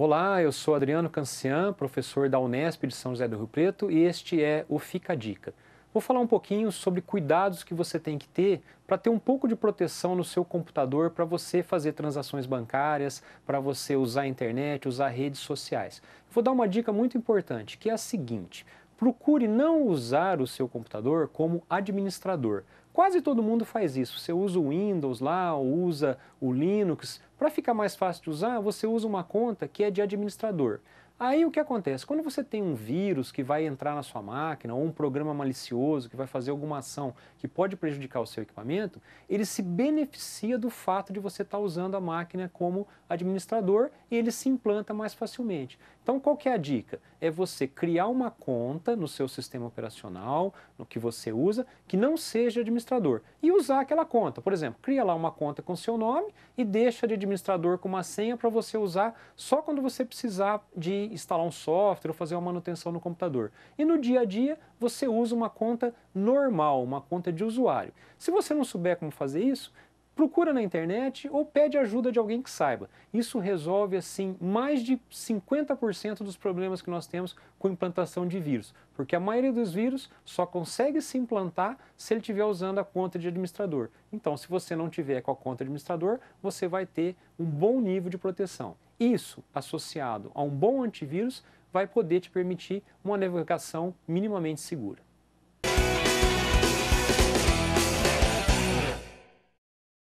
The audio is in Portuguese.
Olá, eu sou Adriano Cancian, professor da Unesp de São José do Rio Preto e este é o Fica a Dica. Vou falar um pouquinho sobre cuidados que você tem que ter para ter um pouco de proteção no seu computador para você fazer transações bancárias, para você usar a internet, usar redes sociais. Vou dar uma dica muito importante, que é a seguinte: Procure não usar o seu computador como administrador. Quase todo mundo faz isso. Você usa o Windows lá, usa o Linux. Para ficar mais fácil de usar, você usa uma conta que é de administrador. Aí o que acontece? Quando você tem um vírus que vai entrar na sua máquina ou um programa malicioso que vai fazer alguma ação que pode prejudicar o seu equipamento, ele se beneficia do fato de você estar usando a máquina como administrador e ele se implanta mais facilmente. Então qual que é a dica? É você criar uma conta no seu sistema operacional, no que você usa, que não seja administrador e usar aquela conta. Por exemplo, cria lá uma conta com seu nome e deixa de administrador com uma senha para você usar só quando você precisar de instalar um software ou fazer uma manutenção no computador. E no dia a dia, você usa uma conta normal, uma conta de usuário. Se você não souber como fazer isso, procura na internet ou pede ajuda de alguém que saiba. Isso resolve assim mais de 50% dos problemas que nós temos com implantação de vírus, porque a maioria dos vírus só consegue se implantar se ele estiver usando a conta de administrador. Então, se você não tiver com a conta de administrador, você vai ter um bom nível de proteção. Isso, associado a um bom antivírus, vai poder te permitir uma navegação minimamente segura.